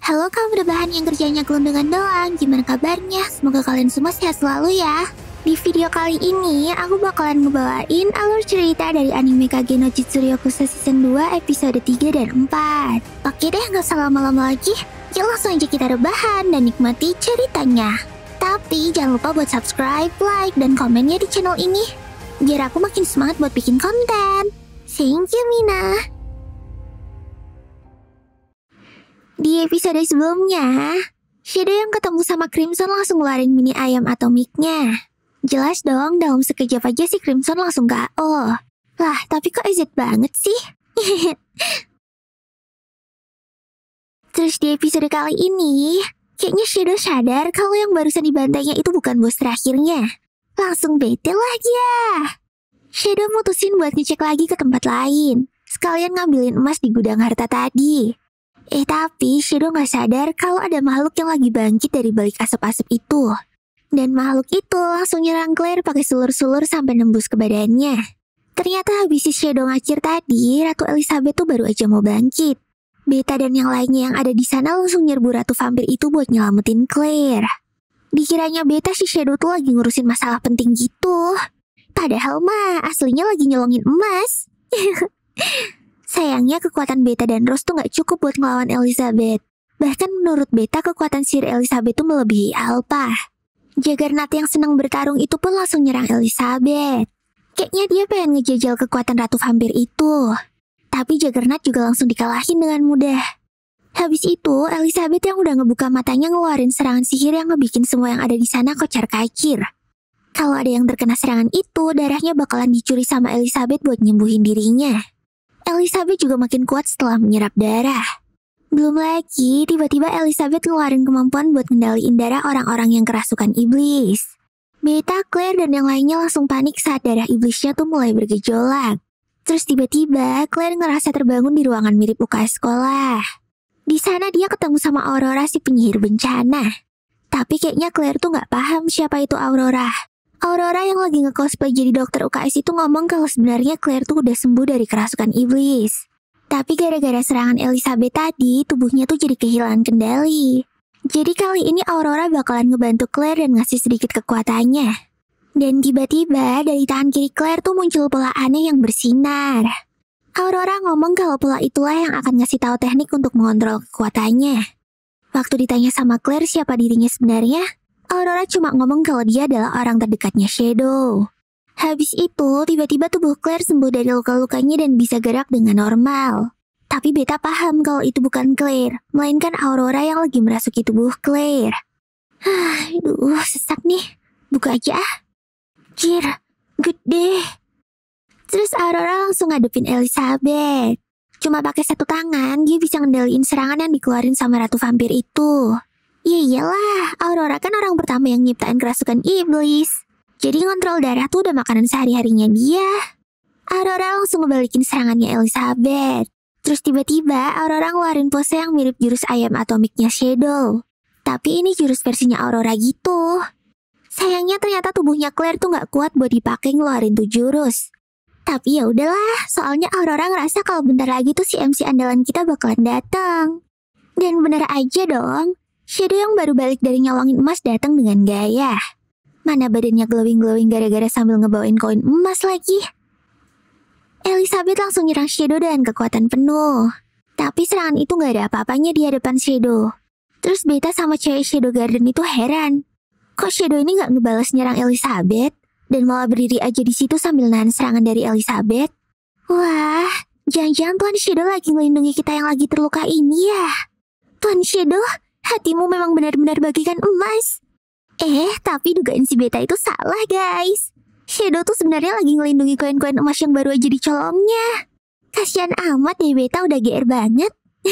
Halo kaum rebahan yang kerjanya gelondongan doang, gimana kabarnya? Semoga kalian semua sehat selalu ya. Di video kali ini, aku bakalan ngebawain alur cerita dari anime Kage no Jitsuryoku Season 2 episode 3 dan 4. Oke deh, nggak usah lama-lama lagi. Yuk langsung aja kita rebahan dan nikmati ceritanya. Tapi jangan lupa buat subscribe, like, dan komennya di channel ini. Biar aku makin semangat buat bikin konten. Thank you, Mina. Di episode sebelumnya, Shadow yang ketemu sama Crimson langsung ngeluarin mini ayam atomiknya. Jelas dong, dalam sekejap aja si Crimson langsung oh. Lah, tapi kok ezet banget sih? Terus di episode kali ini, kayaknya Shadow sadar kalau yang barusan dibantainya itu bukan bos terakhirnya. Langsung bete lah ya. Shadow mutusin buat ngecek lagi ke tempat lain. Sekalian ngambilin emas di gudang harta tadi. Eh tapi Shadow gak sadar kalau ada makhluk yang lagi bangkit dari balik asap-asap itu. Dan makhluk itu langsung nyerang Claire pakai sulur-sulur sampai nembus ke badannya. Ternyata habis si Shadow ngacir tadi, Ratu Elizabeth tuh baru aja mau bangkit. Beta dan yang lainnya yang ada di sana langsung nyerbu Ratu Vampir itu buat nyelamatin Claire. Dikiranya Beta si Shadow tuh lagi ngurusin masalah penting gitu. Padahal mah aslinya lagi nyolongin emas. Sayangnya kekuatan Beta dan Rose tuh nggak cukup buat ngelawan Elizabeth. Bahkan menurut Beta kekuatan sihir Elizabeth tuh melebihi Alpha. Jagernat yang senang bertarung itu pun langsung nyerang Elizabeth. Kayaknya dia pengen ngejajal kekuatan Ratu Vampir itu. Tapi Jagernat juga langsung dikalahin dengan mudah. Habis itu, Elizabeth yang udah ngebuka matanya ngeluarin serangan sihir yang ngebikin semua yang ada di sana kocar kacir. Kalau ada yang terkena serangan itu, darahnya bakalan dicuri sama Elizabeth buat nyembuhin dirinya. Elizabeth juga makin kuat setelah menyerap darah. Belum lagi, tiba-tiba Elizabeth ngeluarin kemampuan buat ngendaliin darah orang-orang yang kerasukan iblis. Beta, Claire, dan yang lainnya langsung panik saat darah iblisnya tuh mulai bergejolak. Terus tiba-tiba, Claire ngerasa terbangun di ruangan mirip buka sekolah. Di sana dia ketemu sama Aurora si penyihir bencana. Tapi kayaknya Claire tuh nggak paham siapa itu Aurora. Aurora yang lagi nge-cosplay jadi dokter UKS itu ngomong kalau sebenarnya Claire tuh udah sembuh dari kerasukan iblis. Tapi gara-gara serangan Elizabeth tadi, tubuhnya tuh jadi kehilangan kendali. Jadi kali ini Aurora bakalan ngebantu Claire dan ngasih sedikit kekuatannya. Dan tiba-tiba dari tangan kiri Claire tuh muncul pola aneh yang bersinar. Aurora ngomong kalau pola itulah yang akan ngasih tahu teknik untuk mengontrol kekuatannya. Waktu ditanya sama Claire siapa dirinya sebenarnya, Aurora cuma ngomong kalau dia adalah orang terdekatnya Shadow. Habis itu, tiba-tiba tubuh Claire sembuh dari luka-lukanya dan bisa gerak dengan normal. Tapi Beta paham kalau itu bukan Claire, melainkan Aurora yang lagi merasuki tubuh Claire. Ah, aduh, sesak nih. Buka aja ah. Jir, gede. Terus Aurora langsung ngadepin Elizabeth. Cuma pakai satu tangan, dia bisa ngendaliin serangan yang dikeluarin sama Ratu Vampir itu. Ya iyalah, Aurora kan orang pertama yang nyiptain kerasukan iblis. Jadi ngontrol darah tuh udah makanan sehari-harinya dia. Aurora langsung ngebalikin serangannya Elizabeth. Terus tiba-tiba Aurora ngeluarin pose yang mirip jurus ayam atomiknya Shadow. Tapi ini jurus versinya Aurora gitu. Sayangnya ternyata tubuhnya Claire tuh nggak kuat buat dipakai ngeluarin tuh jurus. Tapi ya udahlah, soalnya Aurora ngerasa kalau bentar lagi tuh si MC andalan kita bakalan datang. Dan bener aja dong, Shadow yang baru balik dari nyolongin emas datang dengan gaya. Mana badannya glowing-glowing gara-gara sambil ngebawain koin emas lagi. Elizabeth langsung nyerang Shadow dengan kekuatan penuh. Tapi serangan itu gak ada apa-apanya di hadapan Shadow. Terus Beta sama cewek Shadow Garden itu heran. Kok Shadow ini gak ngebales nyerang Elizabeth? Dan malah berdiri aja di situ sambil nahan serangan dari Elizabeth? Wah, jangan-jangan Tuan Shadow lagi melindungi kita yang lagi terluka ini ya. Tuan Shadow, Hatimu memang benar-benar bagikan emas. Eh, tapi dugaan si Beta itu salah, guys. Shadow tuh sebenarnya lagi ngelindungi koin-koin emas yang baru aja dicolongnya. Kasian amat ya Beta udah GR banget.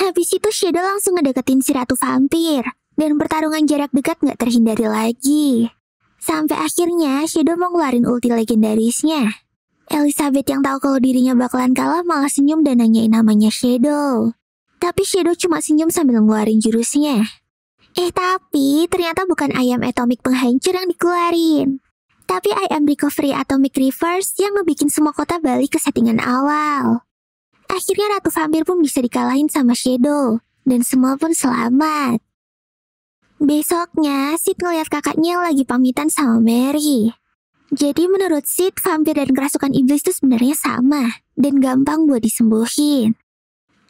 Habis itu Shadow langsung ngedeketin si Ratu Vampir. Dan pertarungan jarak dekat gak terhindari lagi. Sampai akhirnya Shadow mau ngeluarin ulti legendarisnya. Elizabeth yang tahu kalau dirinya bakalan kalah malah senyum dan nanyain namanya Shadow. Tapi Shadow cuma senyum sambil ngeluarin jurusnya. Eh tapi ternyata bukan ayam atomic penghancur yang dikeluarin. Tapi ayam recovery atomic reverse yang ngebikin semua kota balik ke settingan awal. Akhirnya Ratu Vampir pun bisa dikalahin sama Shadow. Dan semua pun selamat. Besoknya, Sid ngeliat kakaknya lagi pamitan sama Mary. Jadi menurut Sid, vampir dan kerasukan iblis itu sebenarnya sama. Dan gampang buat disembuhin.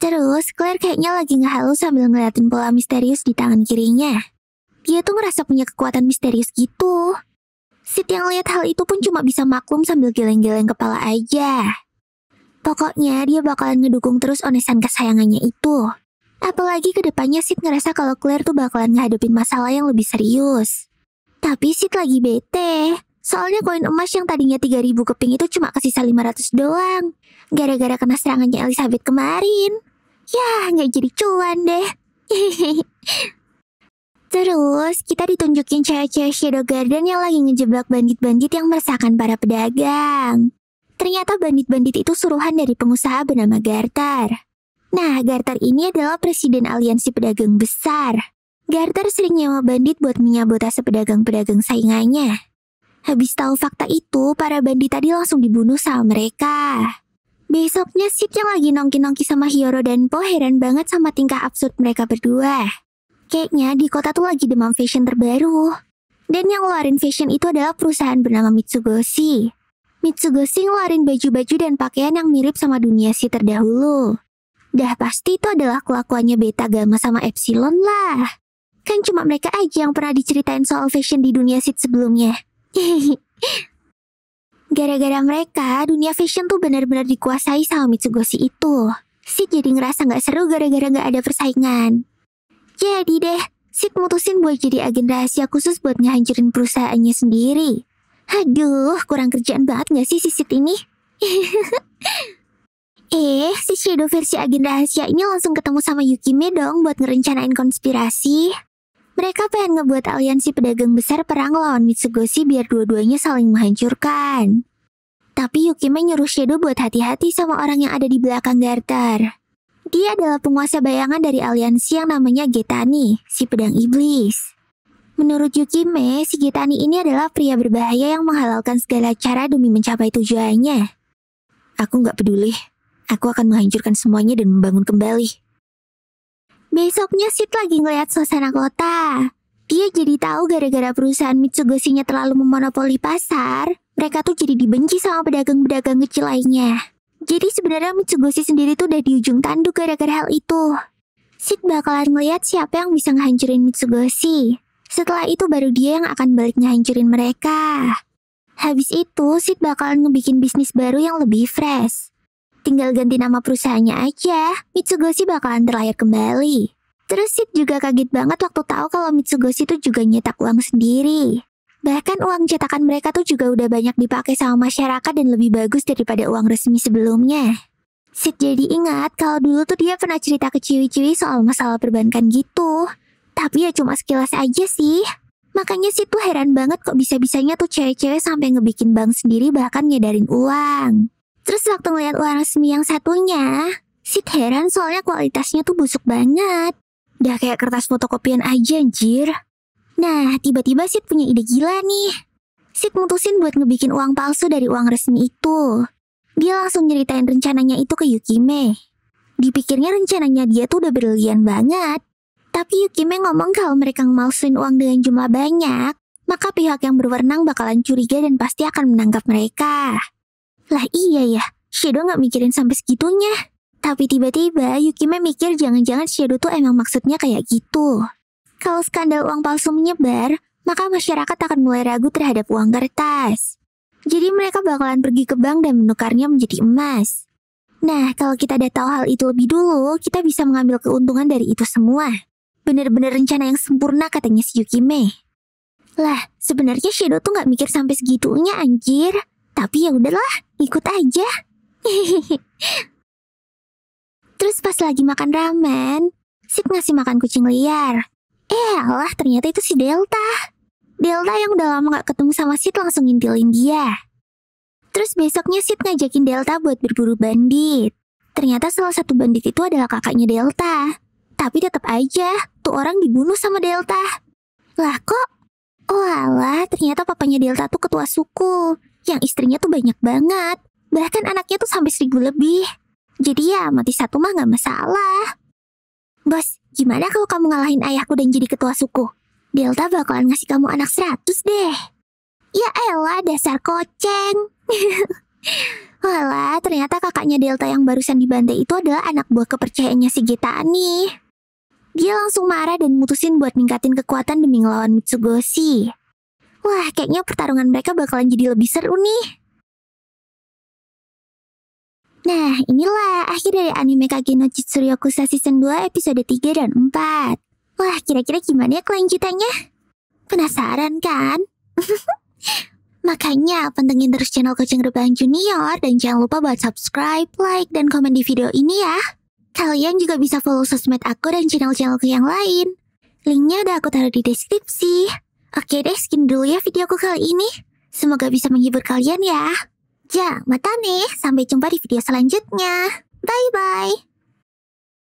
Terus, Claire kayaknya lagi ngehalu sambil ngeliatin bola misterius di tangan kirinya. Dia tuh ngerasa punya kekuatan misterius gitu. Sid yang lihat hal itu pun cuma bisa maklum sambil geleng-geleng kepala aja. Pokoknya dia bakalan ngedukung terus onesan kesayangannya itu. Apalagi kedepannya Sid ngerasa kalau Claire tuh bakalan ngadepin masalah yang lebih serius. Tapi Sid lagi bete. Soalnya koin emas yang tadinya 3000 keping itu cuma kesisa 500 doang. Gara-gara kena serangannya Elizabeth kemarin. Ya, nggak jadi cuan deh. Terus, kita ditunjukin cewek-cewek Shadow Garden yang lagi ngejebak bandit-bandit yang meresahkan para pedagang. Ternyata bandit-bandit itu suruhan dari pengusaha bernama Garter. Nah, Garter ini adalah presiden aliansi pedagang besar. Garter sering nyewa bandit buat menyabotase pedagang-pedagang saingannya. Habis tahu fakta itu, para bandit tadi langsung dibunuh sama mereka. Besoknya Sid yang lagi nongki-nongki sama Hioro dan Po heran banget sama tingkah absurd mereka berdua. Kayaknya di kota tuh lagi demam fashion terbaru. Dan yang ngeluarin fashion itu adalah perusahaan bernama Mitsugoshi. Mitsugoshi ngeluarin baju-baju dan pakaian yang mirip sama dunia si terdahulu. Dah pasti itu adalah kelakuannya Beta Gamma sama Epsilon lah. Kan cuma mereka aja yang pernah diceritain soal fashion di dunia Sid sebelumnya. Gara-gara mereka, dunia fashion tuh benar-benar dikuasai sama Mitsugoshi itu. Sid jadi ngerasa nggak seru gara-gara nggak ada persaingan. Jadi deh, Sid mutusin buat jadi agen rahasia khusus buat ngehancurin perusahaannya sendiri. Aduh, kurang kerjaan banget nggak sih si Sid ini? eh, si Shadow versi agen rahasia ini langsung ketemu sama Yukime dong buat ngerencanain konspirasi. Mereka pengen ngebuat aliansi pedagang besar perang lawan Mitsugoshi biar dua-duanya saling menghancurkan. Tapi Yukime nyuruh Shadow buat hati-hati sama orang yang ada di belakang Garter. Dia adalah penguasa bayangan dari aliansi yang namanya Getani, si pedang iblis. Menurut Yukime, si Getani ini adalah pria berbahaya yang menghalalkan segala cara demi mencapai tujuannya. Aku nggak peduli. Aku akan menghancurkan semuanya dan membangun kembali. Besoknya Sid lagi ngeliat suasana kota. Dia jadi tahu gara-gara perusahaan Mitsugoshi-nya terlalu memonopoli pasar, mereka tuh jadi dibenci sama pedagang-pedagang kecil lainnya. Jadi sebenarnya Mitsugoshi sendiri tuh udah di ujung tanduk gara-gara hal itu. Sid bakalan ngeliat siapa yang bisa ngehancurin Mitsugoshi. Setelah itu baru dia yang akan balik ngehancurin mereka. Habis itu, Sid bakalan ngebikin bisnis baru yang lebih fresh. Tinggal ganti nama perusahaannya aja, Mitsugoshi bakalan terlahir kembali. Terus Sid juga kaget banget waktu tahu kalau Mitsugoshi tuh juga nyetak uang sendiri. Bahkan uang cetakan mereka tuh juga udah banyak dipakai sama masyarakat dan lebih bagus daripada uang resmi sebelumnya. Sid jadi ingat kalau dulu tuh dia pernah cerita ke Ciwi-Ciwi soal masalah perbankan gitu. Tapi ya cuma sekilas aja sih. Makanya Sid tuh heran banget kok bisa-bisanya tuh cewek-cewek sampai ngebikin bank sendiri bahkan nyedarin uang. Terus waktu ngeliat uang resmi yang satunya, Sid heran soalnya kualitasnya tuh busuk banget. Udah kayak kertas fotokopian aja anjir. Nah, tiba-tiba Sid punya ide gila nih. Sid mutusin buat ngebikin uang palsu dari uang resmi itu. Dia langsung nyeritain rencananya itu ke Yukime. Dipikirnya rencananya dia tuh udah berlian banget. Tapi Yukime ngomong kalau mereka ngemalsuin uang dengan jumlah banyak, maka pihak yang berwenang bakalan curiga dan pasti akan menangkap mereka. Lah iya ya, Shadow nggak mikirin sampai segitunya. Tapi tiba-tiba Yukime mikir jangan-jangan Shadow tuh emang maksudnya kayak gitu. Kalau skandal uang palsu menyebar, maka masyarakat akan mulai ragu terhadap uang kertas. Jadi mereka bakalan pergi ke bank dan menukarnya menjadi emas. Nah, kalau kita udah tahu hal itu lebih dulu, kita bisa mengambil keuntungan dari itu semua. Bener-bener rencana yang sempurna katanya si Yukime. Lah, sebenarnya Shadow tuh nggak mikir sampai segitunya, anjir. Tapi ya udahlah, ikut aja. Terus pas lagi makan ramen, Sip ngasih makan kucing liar. Eh, Allah ternyata itu si Delta. Delta yang udah lama gak ketemu sama Sid langsung ngintilin dia. Terus besoknya Sid ngajakin Delta buat berburu bandit. Ternyata salah satu bandit itu adalah kakaknya Delta. Tapi tetap aja, tuh orang dibunuh sama Delta. Lah kok? Oh alah, ternyata papanya Delta tuh ketua suku yang istrinya tuh banyak banget. Bahkan anaknya tuh sampai seribu lebih. Jadi ya mati satu mah gak masalah. Bos, gimana kalau kamu ngalahin ayahku dan jadi ketua suku? Delta bakalan ngasih kamu anak seratus deh. Ya elah, dasar koceng. Walah, ternyata kakaknya Delta yang barusan dibantai itu adalah anak buah kepercayaannya si Ani. Dia langsung marah dan mutusin buat ningkatin kekuatan demi ngelawan Mitsugoshi. Wah, kayaknya pertarungan mereka bakalan jadi lebih seru nih. Nah, inilah akhir dari anime Kage no Season 2 episode 3 dan 4. Wah, kira-kira gimana ya kelanjutannya? Penasaran kan? Makanya pantengin terus channel Kucing Rebahan Junior dan jangan lupa buat subscribe, like, dan komen di video ini ya. Kalian juga bisa follow sosmed aku dan channel-channelku yang lain. Linknya udah aku taruh di deskripsi. Oke deh, skin dulu ya videoku kali ini. Semoga bisa menghibur kalian ya. Ja, mata nih. Sampai jumpa di video selanjutnya. Bye-bye.